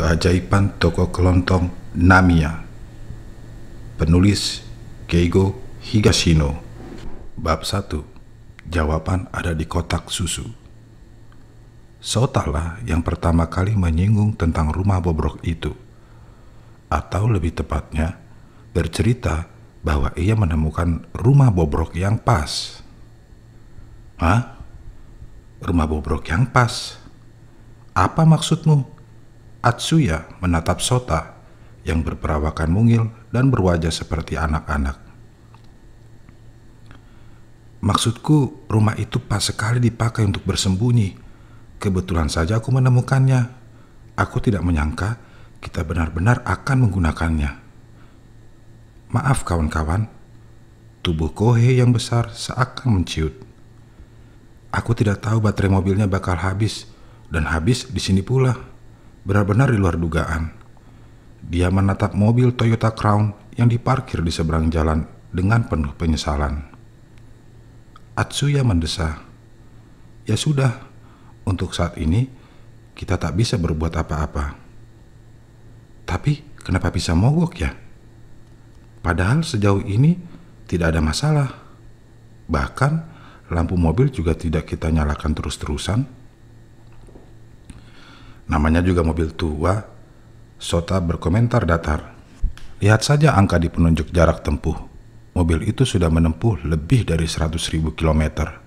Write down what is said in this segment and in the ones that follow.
Keajaiban Toko Kelontong Namia Penulis Keigo Higashino Bab 1 Jawaban ada di kotak susu Sotala yang pertama kali menyinggung tentang rumah bobrok itu Atau lebih tepatnya bercerita bahwa ia menemukan rumah bobrok yang pas Hah? Rumah bobrok yang pas? Apa maksudmu? Atsuya menatap Sota yang berperawakan mungil dan berwajah seperti anak-anak. Maksudku, rumah itu pas sekali dipakai untuk bersembunyi. Kebetulan saja aku menemukannya. Aku tidak menyangka kita benar-benar akan menggunakannya. Maaf kawan-kawan, tubuh Kohe yang besar seakan menciut. Aku tidak tahu baterai mobilnya bakal habis, dan habis di sini pula benar-benar di luar dugaan. Dia menatap mobil Toyota Crown yang diparkir di seberang jalan dengan penuh penyesalan. Atsuya mendesah. Ya sudah, untuk saat ini kita tak bisa berbuat apa-apa. Tapi kenapa bisa mogok ya? Padahal sejauh ini tidak ada masalah. Bahkan lampu mobil juga tidak kita nyalakan terus-terusan Namanya juga mobil tua. Sota berkomentar datar. Lihat saja angka di penunjuk jarak tempuh. Mobil itu sudah menempuh lebih dari 100.000 ribu kilometer.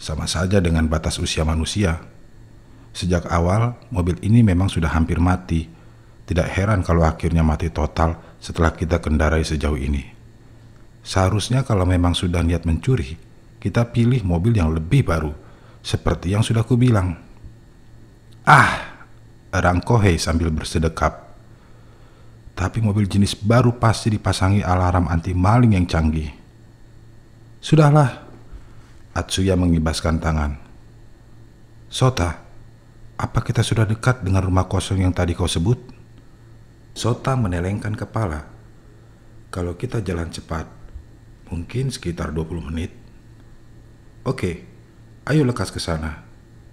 Sama saja dengan batas usia manusia. Sejak awal, mobil ini memang sudah hampir mati. Tidak heran kalau akhirnya mati total setelah kita kendarai sejauh ini. Seharusnya kalau memang sudah niat mencuri, kita pilih mobil yang lebih baru, seperti yang sudah kubilang. Ah, Rangkohe sambil bersedekap. Tapi mobil jenis baru pasti dipasangi alarm anti maling yang canggih. Sudahlah, Atsuya mengibaskan tangan. Sota, apa kita sudah dekat dengan rumah kosong yang tadi kau sebut? Sota menelengkan kepala. Kalau kita jalan cepat, mungkin sekitar 20 menit. Oke, ayo lekas ke sana.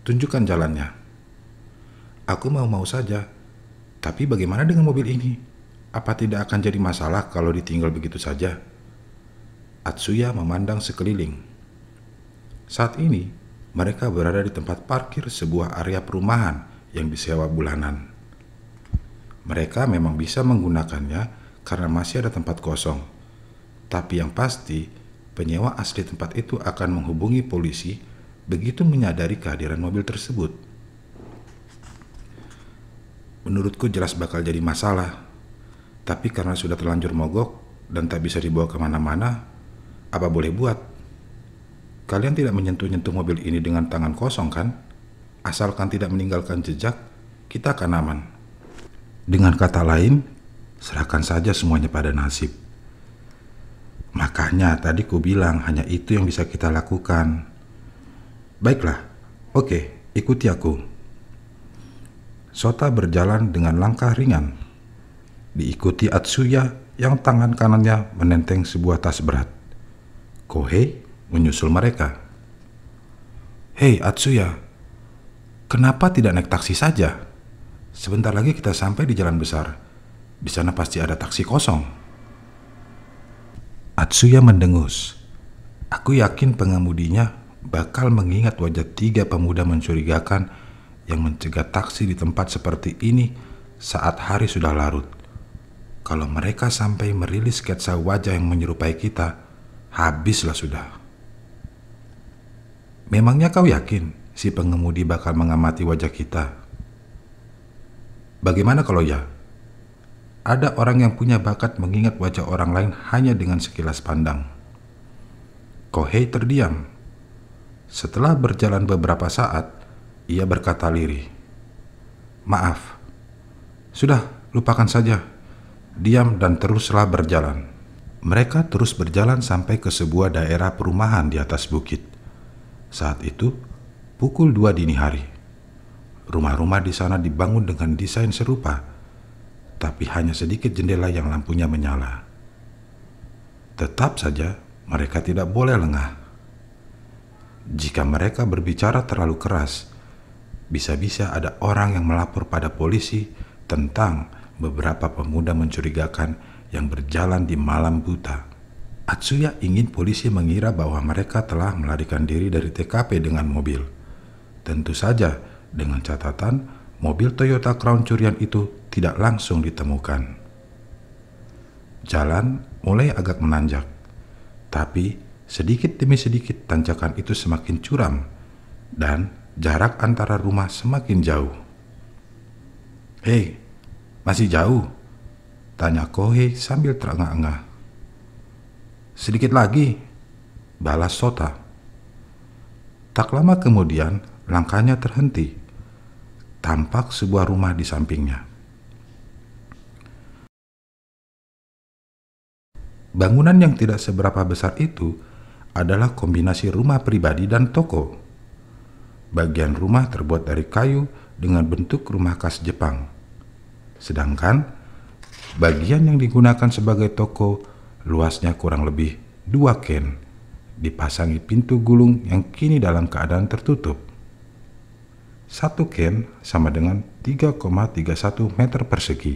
Tunjukkan jalannya. Aku mau-mau saja. Tapi bagaimana dengan mobil ini? Apa tidak akan jadi masalah kalau ditinggal begitu saja? Atsuya memandang sekeliling. Saat ini, mereka berada di tempat parkir sebuah area perumahan yang disewa bulanan. Mereka memang bisa menggunakannya karena masih ada tempat kosong. Tapi yang pasti, penyewa asli tempat itu akan menghubungi polisi begitu menyadari kehadiran mobil tersebut menurutku jelas bakal jadi masalah. Tapi karena sudah terlanjur mogok dan tak bisa dibawa kemana-mana, apa boleh buat? Kalian tidak menyentuh-nyentuh mobil ini dengan tangan kosong kan? Asalkan tidak meninggalkan jejak, kita akan aman. Dengan kata lain, serahkan saja semuanya pada nasib. Makanya tadi ku bilang hanya itu yang bisa kita lakukan. Baiklah, oke, ikuti aku. Sota berjalan dengan langkah ringan. Diikuti Atsuya yang tangan kanannya menenteng sebuah tas berat. Kohei menyusul mereka. Hei Atsuya, kenapa tidak naik taksi saja? Sebentar lagi kita sampai di jalan besar. Di sana pasti ada taksi kosong. Atsuya mendengus. Aku yakin pengemudinya bakal mengingat wajah tiga pemuda mencurigakan yang mencegah taksi di tempat seperti ini saat hari sudah larut. Kalau mereka sampai merilis sketsa wajah yang menyerupai kita, habislah sudah. Memangnya kau yakin si pengemudi bakal mengamati wajah kita? Bagaimana kalau ya? Ada orang yang punya bakat mengingat wajah orang lain hanya dengan sekilas pandang. Kohei terdiam. Setelah berjalan beberapa saat, ia berkata lirih. Maaf. Sudah, lupakan saja. Diam dan teruslah berjalan. Mereka terus berjalan sampai ke sebuah daerah perumahan di atas bukit. Saat itu, pukul dua dini hari. Rumah-rumah di sana dibangun dengan desain serupa, tapi hanya sedikit jendela yang lampunya menyala. Tetap saja, mereka tidak boleh lengah. Jika mereka berbicara terlalu keras, bisa-bisa ada orang yang melapor pada polisi tentang beberapa pemuda mencurigakan yang berjalan di malam buta. Atsuya ingin polisi mengira bahwa mereka telah melarikan diri dari TKP dengan mobil. Tentu saja, dengan catatan mobil Toyota Crown curian itu tidak langsung ditemukan. Jalan mulai agak menanjak, tapi sedikit demi sedikit tanjakan itu semakin curam dan jarak antara rumah semakin jauh. Hei, masih jauh? Tanya Kohe sambil terengah-engah. Sedikit lagi, balas Sota. Tak lama kemudian, langkahnya terhenti. Tampak sebuah rumah di sampingnya. Bangunan yang tidak seberapa besar itu adalah kombinasi rumah pribadi dan toko. Bagian rumah terbuat dari kayu dengan bentuk rumah khas Jepang. Sedangkan bagian yang digunakan sebagai toko luasnya kurang lebih dua ken dipasangi pintu gulung yang kini dalam keadaan tertutup. Satu ken sama dengan 3,31 meter persegi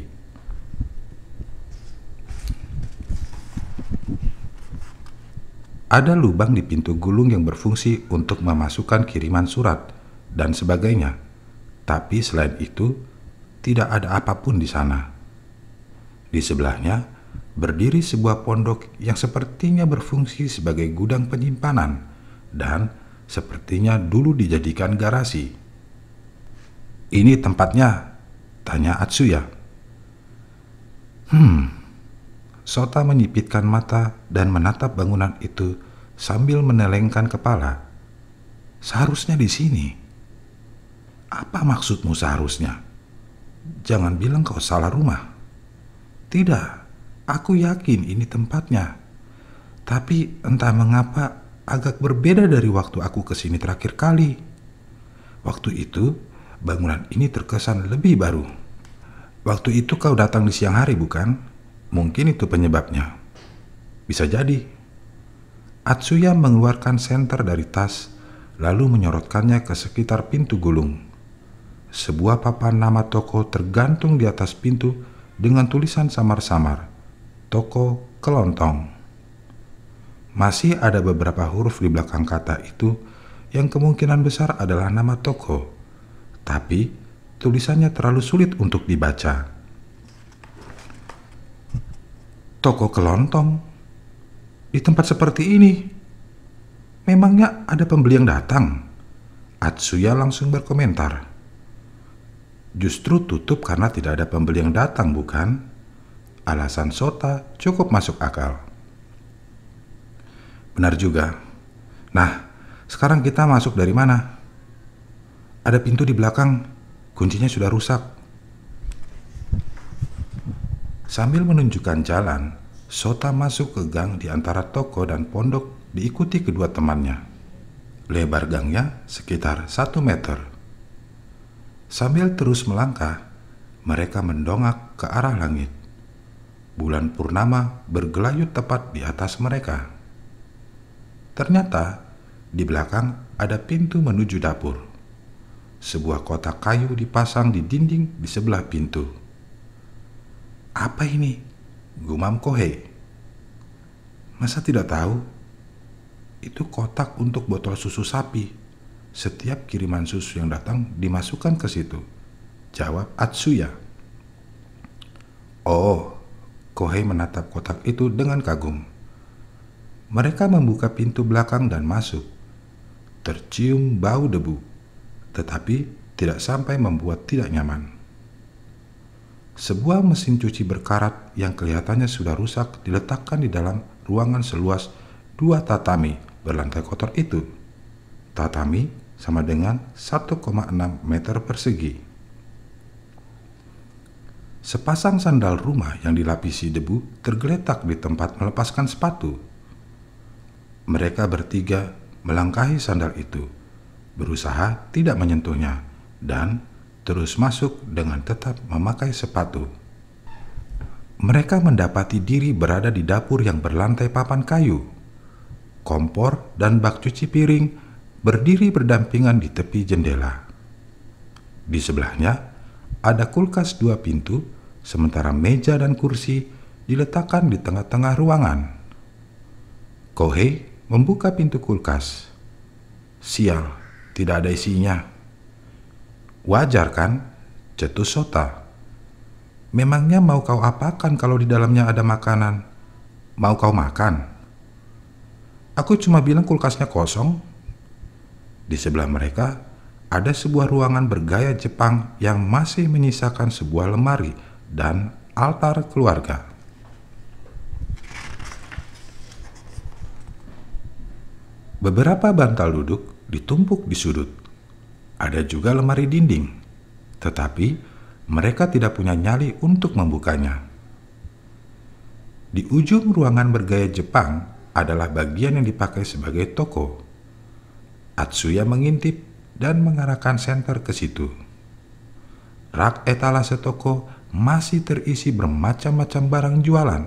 Ada lubang di pintu gulung yang berfungsi untuk memasukkan kiriman surat dan sebagainya. Tapi selain itu, tidak ada apapun di sana. Di sebelahnya, berdiri sebuah pondok yang sepertinya berfungsi sebagai gudang penyimpanan dan sepertinya dulu dijadikan garasi. Ini tempatnya, tanya Atsuya. Hmm, Sota menyipitkan mata dan menatap bangunan itu sambil menelengkan kepala. Seharusnya di sini. Apa maksudmu seharusnya? Jangan bilang kau salah rumah. Tidak, aku yakin ini tempatnya. Tapi entah mengapa agak berbeda dari waktu aku ke sini terakhir kali. Waktu itu, bangunan ini terkesan lebih baru. Waktu itu kau datang di siang hari, bukan? Mungkin itu penyebabnya. Bisa jadi. Atsuya mengeluarkan senter dari tas, lalu menyorotkannya ke sekitar pintu gulung. Sebuah papan nama toko tergantung di atas pintu dengan tulisan samar-samar, toko kelontong. Masih ada beberapa huruf di belakang kata itu yang kemungkinan besar adalah nama toko, tapi tulisannya terlalu sulit untuk dibaca. Toko kelontong? Di tempat seperti ini? Memangnya ada pembeli yang datang? Atsuya langsung berkomentar. Justru tutup karena tidak ada pembeli yang datang, bukan? Alasan Sota cukup masuk akal. Benar juga. Nah, sekarang kita masuk dari mana? Ada pintu di belakang. Kuncinya sudah rusak. Sambil menunjukkan jalan, Sota masuk ke gang di antara toko dan pondok diikuti kedua temannya. Lebar gangnya sekitar satu meter. Sambil terus melangkah, mereka mendongak ke arah langit. Bulan purnama bergelayut tepat di atas mereka. Ternyata di belakang ada pintu menuju dapur. Sebuah kotak kayu dipasang di dinding di sebelah pintu. Apa ini? Gumam Kohe. Masa tidak tahu? Itu kotak untuk botol susu sapi. Setiap kiriman susu yang datang dimasukkan ke situ. Jawab Atsuya. Oh, Kohei menatap kotak itu dengan kagum. Mereka membuka pintu belakang dan masuk. Tercium bau debu, tetapi tidak sampai membuat tidak nyaman sebuah mesin cuci berkarat yang kelihatannya sudah rusak diletakkan di dalam ruangan seluas dua tatami berlantai kotor itu. Tatami sama dengan 1,6 meter persegi. Sepasang sandal rumah yang dilapisi debu tergeletak di tempat melepaskan sepatu. Mereka bertiga melangkahi sandal itu, berusaha tidak menyentuhnya, dan terus masuk dengan tetap memakai sepatu. Mereka mendapati diri berada di dapur yang berlantai papan kayu. Kompor dan bak cuci piring berdiri berdampingan di tepi jendela. Di sebelahnya ada kulkas dua pintu, sementara meja dan kursi diletakkan di tengah-tengah ruangan. Kohei membuka pintu kulkas. Sial, tidak ada isinya. Wajar kan? Cetus Sota. Memangnya mau kau apakan kalau di dalamnya ada makanan? Mau kau makan? Aku cuma bilang kulkasnya kosong. Di sebelah mereka ada sebuah ruangan bergaya Jepang yang masih menyisakan sebuah lemari dan altar keluarga. Beberapa bantal duduk ditumpuk di sudut. Ada juga lemari dinding, tetapi mereka tidak punya nyali untuk membukanya. Di ujung ruangan bergaya Jepang adalah bagian yang dipakai sebagai toko. Atsuya mengintip dan mengarahkan senter ke situ. Rak etalase toko masih terisi bermacam-macam barang jualan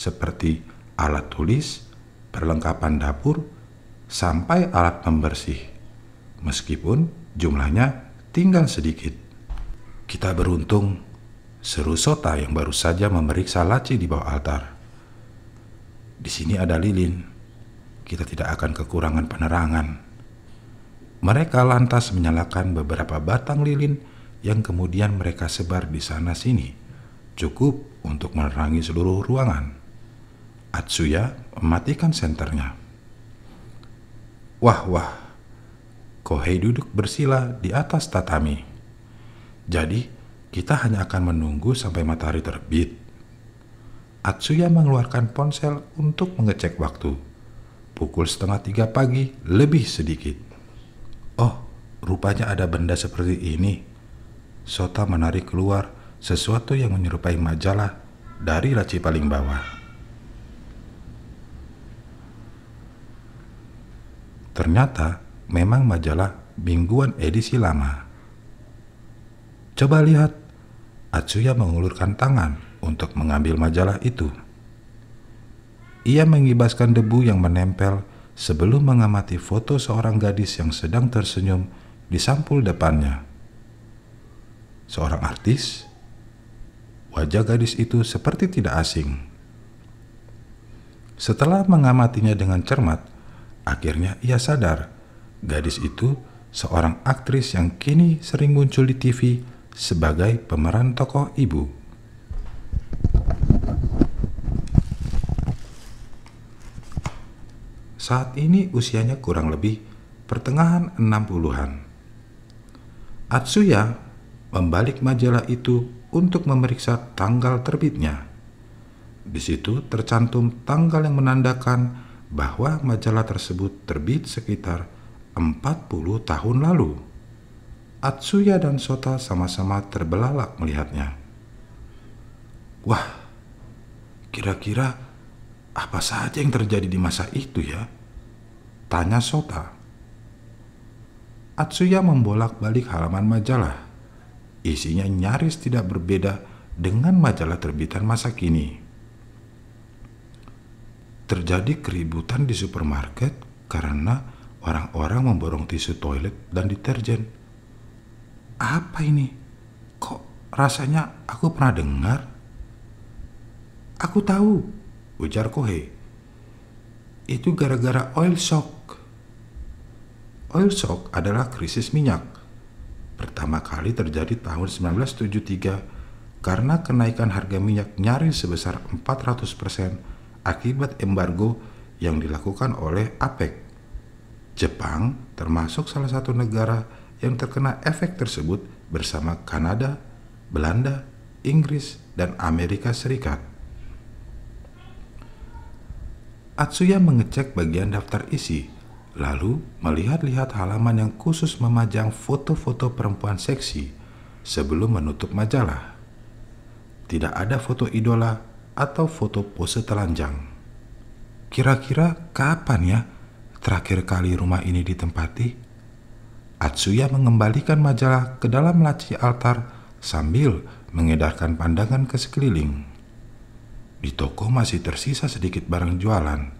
seperti alat tulis, perlengkapan dapur, sampai alat pembersih. Meskipun Jumlahnya tinggal sedikit. Kita beruntung, seru Sota yang baru saja memeriksa laci di bawah altar. Di sini ada lilin. Kita tidak akan kekurangan penerangan. Mereka lantas menyalakan beberapa batang lilin yang kemudian mereka sebar di sana sini, cukup untuk menerangi seluruh ruangan. Atsuya mematikan senternya. Wah, wah, Kohei duduk bersila di atas tatami. Jadi, kita hanya akan menunggu sampai matahari terbit. Atsuya mengeluarkan ponsel untuk mengecek waktu. Pukul setengah tiga pagi lebih sedikit. Oh, rupanya ada benda seperti ini. Sota menarik keluar sesuatu yang menyerupai majalah dari laci paling bawah. Ternyata memang majalah mingguan edisi lama. Coba lihat, Atsuya mengulurkan tangan untuk mengambil majalah itu. Ia mengibaskan debu yang menempel sebelum mengamati foto seorang gadis yang sedang tersenyum di sampul depannya. Seorang artis, wajah gadis itu seperti tidak asing. Setelah mengamatinya dengan cermat, akhirnya ia sadar Gadis itu seorang aktris yang kini sering muncul di TV sebagai pemeran tokoh ibu. Saat ini usianya kurang lebih pertengahan 60-an. Atsuya membalik majalah itu untuk memeriksa tanggal terbitnya. Di situ tercantum tanggal yang menandakan bahwa majalah tersebut terbit sekitar 40 tahun lalu. Atsuya dan Sota sama-sama terbelalak melihatnya. Wah, kira-kira apa saja yang terjadi di masa itu ya? Tanya Sota. Atsuya membolak-balik halaman majalah. Isinya nyaris tidak berbeda dengan majalah terbitan masa kini. Terjadi keributan di supermarket karena Orang-orang memborong tisu toilet dan deterjen. Apa ini? Kok rasanya aku pernah dengar? Aku tahu, ujar Kohe. Itu gara-gara oil shock. Oil shock adalah krisis minyak. Pertama kali terjadi tahun 1973 karena kenaikan harga minyak nyaris sebesar 400% akibat embargo yang dilakukan oleh APEC Jepang termasuk salah satu negara yang terkena efek tersebut bersama Kanada, Belanda, Inggris, dan Amerika Serikat. Atsuya mengecek bagian daftar isi, lalu melihat-lihat halaman yang khusus memajang foto-foto perempuan seksi sebelum menutup majalah. Tidak ada foto idola atau foto pose telanjang. Kira-kira kapan ya terakhir kali rumah ini ditempati, Atsuya mengembalikan majalah ke dalam laci altar sambil mengedarkan pandangan ke sekeliling. Di toko masih tersisa sedikit barang jualan.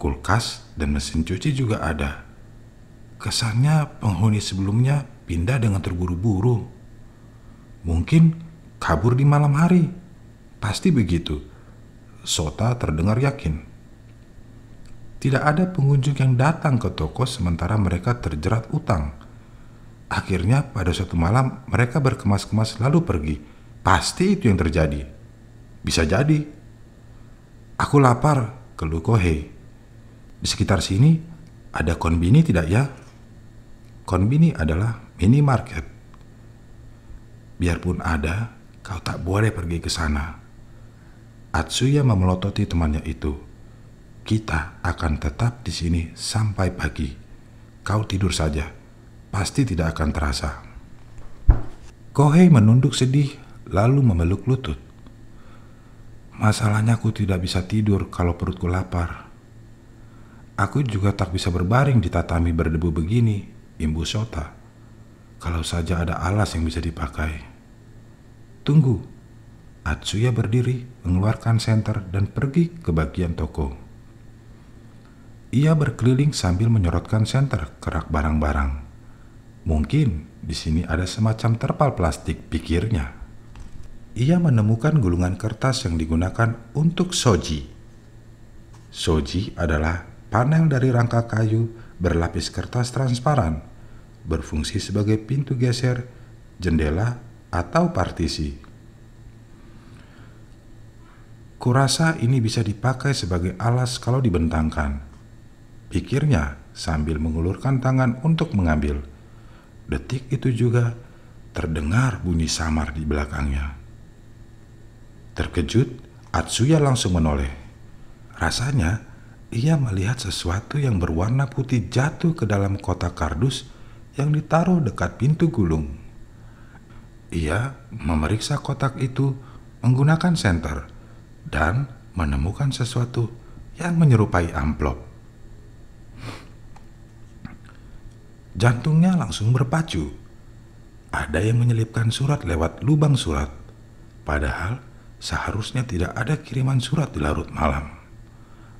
Kulkas dan mesin cuci juga ada. Kesannya penghuni sebelumnya pindah dengan terburu-buru. Mungkin kabur di malam hari. Pasti begitu. Sota terdengar yakin. Tidak ada pengunjung yang datang ke toko sementara mereka terjerat utang. Akhirnya pada suatu malam mereka berkemas-kemas lalu pergi. Pasti itu yang terjadi. Bisa jadi. Aku lapar, keluh Kohei. Di sekitar sini ada konbini tidak ya? Konbini adalah minimarket. Biarpun ada, kau tak boleh pergi ke sana. Atsuya memelototi temannya itu kita akan tetap di sini sampai pagi. Kau tidur saja, pasti tidak akan terasa. Kohei menunduk sedih, lalu memeluk lutut. Masalahnya aku tidak bisa tidur kalau perutku lapar. Aku juga tak bisa berbaring di tatami berdebu begini, imbu Sota. Kalau saja ada alas yang bisa dipakai. Tunggu, Atsuya berdiri, mengeluarkan senter dan pergi ke bagian toko. Ia berkeliling sambil menyorotkan senter ke rak barang-barang. Mungkin di sini ada semacam terpal plastik, pikirnya. Ia menemukan gulungan kertas yang digunakan untuk soji. Soji adalah panel dari rangka kayu berlapis kertas transparan, berfungsi sebagai pintu geser, jendela, atau partisi. Kurasa ini bisa dipakai sebagai alas kalau dibentangkan pikirnya sambil mengulurkan tangan untuk mengambil. Detik itu juga terdengar bunyi samar di belakangnya. Terkejut, Atsuya langsung menoleh. Rasanya, ia melihat sesuatu yang berwarna putih jatuh ke dalam kotak kardus yang ditaruh dekat pintu gulung. Ia memeriksa kotak itu menggunakan senter dan menemukan sesuatu yang menyerupai amplop. Jantungnya langsung berpacu. Ada yang menyelipkan surat lewat lubang surat. Padahal seharusnya tidak ada kiriman surat di larut malam.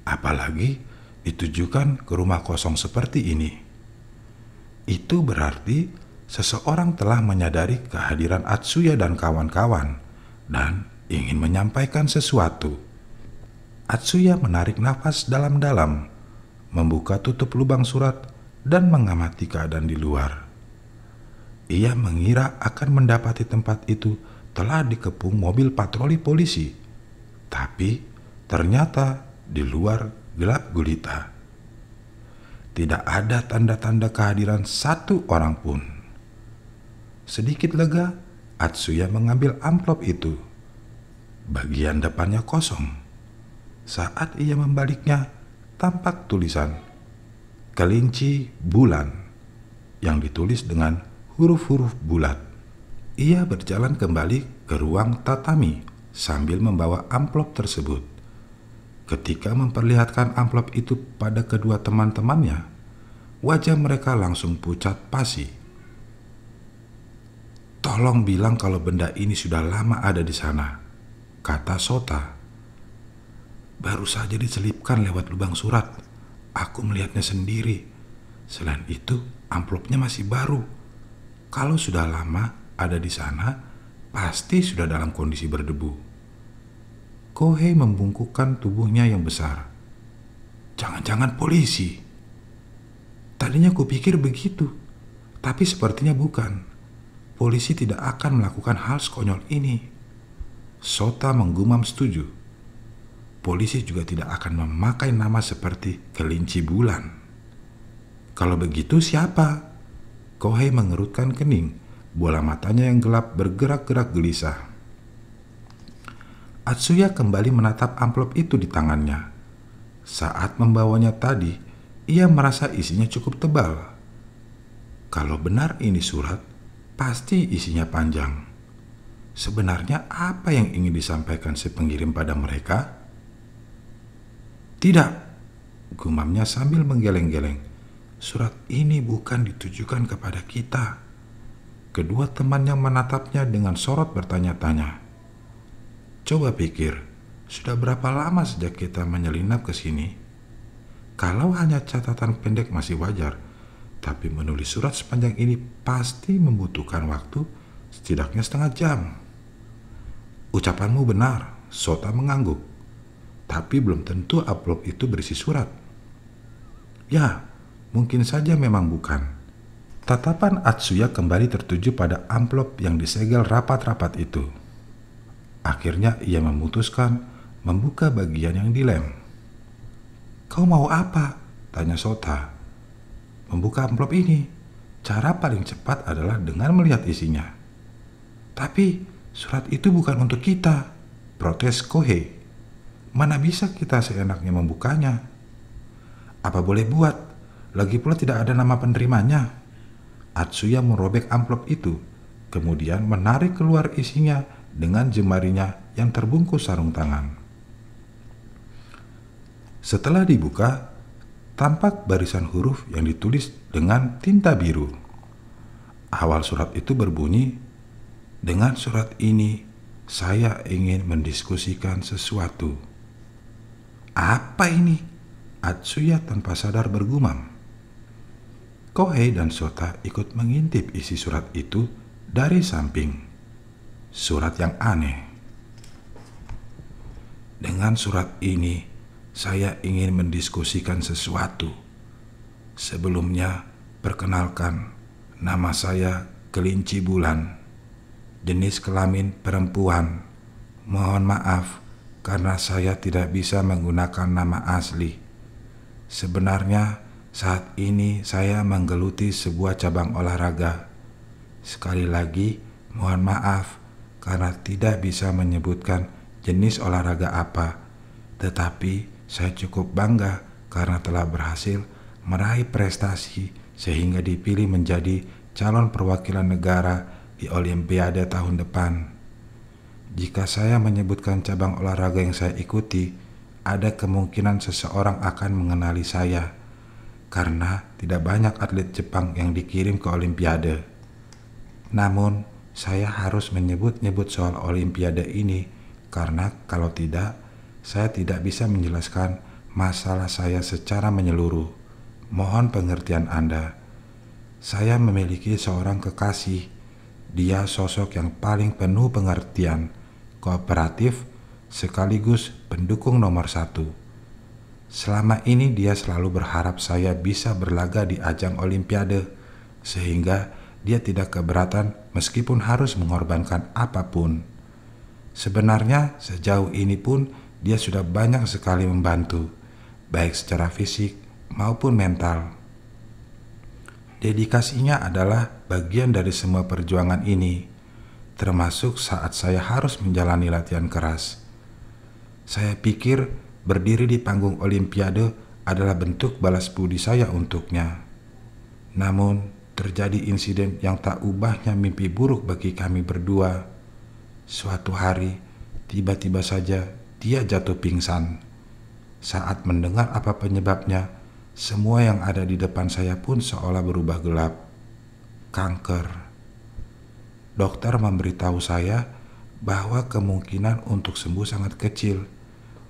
Apalagi ditujukan ke rumah kosong seperti ini. Itu berarti seseorang telah menyadari kehadiran Atsuya dan kawan-kawan dan ingin menyampaikan sesuatu. Atsuya menarik nafas dalam-dalam, membuka tutup lubang surat dan mengamati keadaan di luar. Ia mengira akan mendapati tempat itu telah dikepung mobil patroli polisi, tapi ternyata di luar gelap gulita. Tidak ada tanda-tanda kehadiran satu orang pun. Sedikit lega, Atsuya mengambil amplop itu. Bagian depannya kosong. Saat ia membaliknya, tampak tulisan kelinci bulan yang ditulis dengan huruf-huruf bulat. Ia berjalan kembali ke ruang tatami sambil membawa amplop tersebut. Ketika memperlihatkan amplop itu pada kedua teman-temannya, wajah mereka langsung pucat pasi. Tolong bilang kalau benda ini sudah lama ada di sana, kata Sota. Baru saja diselipkan lewat lubang surat, Aku melihatnya sendiri. Selain itu, amplopnya masih baru. Kalau sudah lama ada di sana, pasti sudah dalam kondisi berdebu. Kohei membungkukkan tubuhnya yang besar. Jangan-jangan polisi. Tadinya kupikir begitu, tapi sepertinya bukan. Polisi tidak akan melakukan hal sekonyol ini. Sota menggumam setuju polisi juga tidak akan memakai nama seperti kelinci bulan. Kalau begitu siapa? Kohei mengerutkan kening, bola matanya yang gelap bergerak-gerak gelisah. Atsuya kembali menatap amplop itu di tangannya. Saat membawanya tadi, ia merasa isinya cukup tebal. Kalau benar ini surat, pasti isinya panjang. Sebenarnya apa yang ingin disampaikan si pengirim pada mereka? Tidak, gumamnya sambil menggeleng-geleng. Surat ini bukan ditujukan kepada kita. Kedua temannya menatapnya dengan sorot bertanya-tanya. Coba pikir, sudah berapa lama sejak kita menyelinap ke sini? Kalau hanya catatan pendek masih wajar, tapi menulis surat sepanjang ini pasti membutuhkan waktu setidaknya setengah jam. Ucapanmu benar, Sota mengangguk tapi belum tentu amplop itu berisi surat. Ya, mungkin saja memang bukan. Tatapan Atsuya kembali tertuju pada amplop yang disegel rapat-rapat itu. Akhirnya ia memutuskan membuka bagian yang dilem. Kau mau apa? Tanya Sota. Membuka amplop ini, cara paling cepat adalah dengan melihat isinya. Tapi surat itu bukan untuk kita, protes Kohei. Mana bisa kita seenaknya membukanya? Apa boleh buat? Lagi pula tidak ada nama penerimanya. Atsuya merobek amplop itu, kemudian menarik keluar isinya dengan jemarinya yang terbungkus sarung tangan. Setelah dibuka, tampak barisan huruf yang ditulis dengan tinta biru. Awal surat itu berbunyi, "Dengan surat ini, saya ingin mendiskusikan sesuatu." Apa ini? Atsuya tanpa sadar bergumam. Kohei dan Sota ikut mengintip isi surat itu dari samping. Surat yang aneh. Dengan surat ini, saya ingin mendiskusikan sesuatu. Sebelumnya, perkenalkan, nama saya Kelinci Bulan, jenis kelamin perempuan. Mohon maaf karena saya tidak bisa menggunakan nama asli. Sebenarnya, saat ini saya menggeluti sebuah cabang olahraga. Sekali lagi, mohon maaf karena tidak bisa menyebutkan jenis olahraga apa, tetapi saya cukup bangga karena telah berhasil meraih prestasi sehingga dipilih menjadi calon perwakilan negara di Olimpiade tahun depan. Jika saya menyebutkan cabang olahraga yang saya ikuti, ada kemungkinan seseorang akan mengenali saya karena tidak banyak atlet Jepang yang dikirim ke Olimpiade. Namun, saya harus menyebut-nyebut soal Olimpiade ini karena kalau tidak, saya tidak bisa menjelaskan masalah saya secara menyeluruh. Mohon pengertian Anda. Saya memiliki seorang kekasih. Dia sosok yang paling penuh pengertian kooperatif, sekaligus pendukung nomor satu. Selama ini dia selalu berharap saya bisa berlaga di ajang Olimpiade, sehingga dia tidak keberatan meskipun harus mengorbankan apapun. Sebenarnya sejauh ini pun dia sudah banyak sekali membantu, baik secara fisik maupun mental. Dedikasinya adalah bagian dari semua perjuangan ini termasuk saat saya harus menjalani latihan keras. Saya pikir berdiri di panggung Olimpiade adalah bentuk balas budi saya untuknya. Namun, terjadi insiden yang tak ubahnya mimpi buruk bagi kami berdua. Suatu hari, tiba-tiba saja dia jatuh pingsan. Saat mendengar apa penyebabnya, semua yang ada di depan saya pun seolah berubah gelap. Kanker dokter memberitahu saya bahwa kemungkinan untuk sembuh sangat kecil.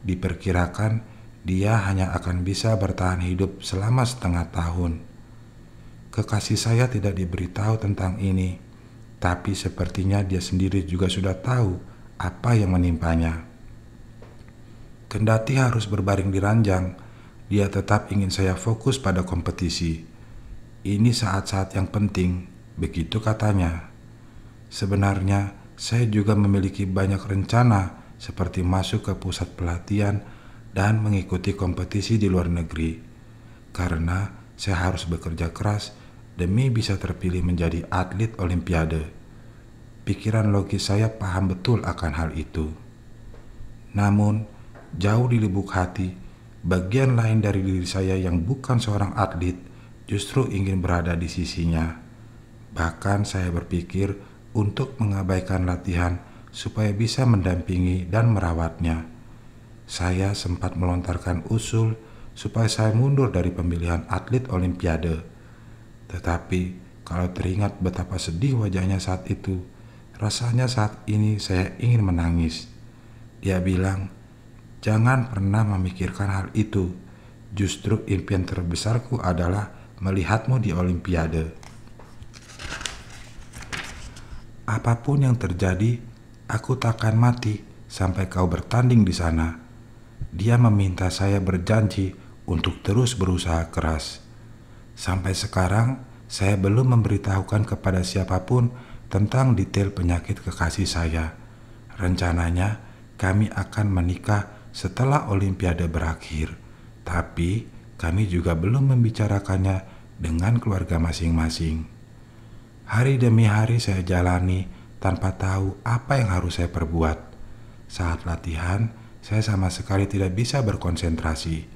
Diperkirakan dia hanya akan bisa bertahan hidup selama setengah tahun. Kekasih saya tidak diberitahu tentang ini, tapi sepertinya dia sendiri juga sudah tahu apa yang menimpanya. Kendati harus berbaring di ranjang, dia tetap ingin saya fokus pada kompetisi. Ini saat-saat yang penting, begitu katanya. Sebenarnya, saya juga memiliki banyak rencana seperti masuk ke pusat pelatihan dan mengikuti kompetisi di luar negeri. Karena saya harus bekerja keras demi bisa terpilih menjadi atlet olimpiade. Pikiran logis saya paham betul akan hal itu. Namun, jauh di lubuk hati, bagian lain dari diri saya yang bukan seorang atlet justru ingin berada di sisinya. Bahkan saya berpikir untuk mengabaikan latihan supaya bisa mendampingi dan merawatnya. Saya sempat melontarkan usul supaya saya mundur dari pemilihan atlet Olimpiade. Tetapi, kalau teringat betapa sedih wajahnya saat itu, rasanya saat ini saya ingin menangis. Dia bilang, "Jangan pernah memikirkan hal itu. Justru impian terbesarku adalah melihatmu di Olimpiade." apapun yang terjadi, aku takkan mati sampai kau bertanding di sana. Dia meminta saya berjanji untuk terus berusaha keras. Sampai sekarang, saya belum memberitahukan kepada siapapun tentang detail penyakit kekasih saya. Rencananya, kami akan menikah setelah Olimpiade berakhir, tapi kami juga belum membicarakannya dengan keluarga masing-masing. Hari demi hari saya jalani tanpa tahu apa yang harus saya perbuat. Saat latihan, saya sama sekali tidak bisa berkonsentrasi.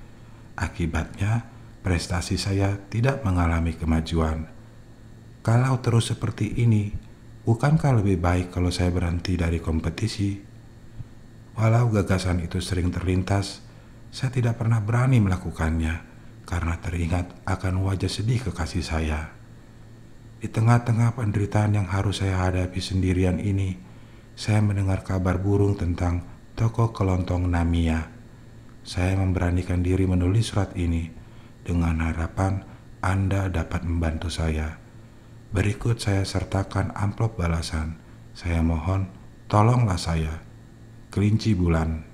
Akibatnya, prestasi saya tidak mengalami kemajuan. Kalau terus seperti ini, bukankah lebih baik kalau saya berhenti dari kompetisi? Walau gagasan itu sering terlintas, saya tidak pernah berani melakukannya karena teringat akan wajah sedih kekasih saya. Di tengah-tengah penderitaan yang harus saya hadapi sendirian ini, saya mendengar kabar burung tentang toko kelontong Namia. Saya memberanikan diri menulis surat ini dengan harapan Anda dapat membantu saya. Berikut saya sertakan amplop balasan. Saya mohon, tolonglah saya. Kelinci bulan.